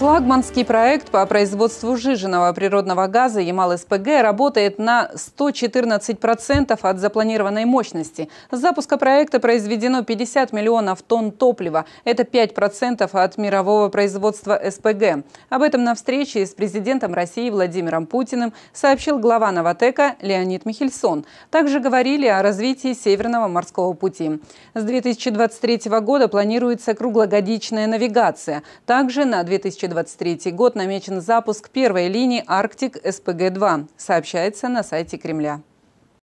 Флагманский проект по производству жиженного природного газа «Ямал-СПГ» работает на 114% от запланированной мощности. С запуска проекта произведено 50 миллионов тонн топлива. Это 5% от мирового производства СПГ. Об этом на встрече с президентом России Владимиром Путиным сообщил глава «Новотека» Леонид Михельсон. Также говорили о развитии Северного морского пути. С 2023 года планируется круглогодичная навигация. Также на 2020 2023 год намечен запуск первой линии «Арктик СПГ-2», сообщается на сайте Кремля.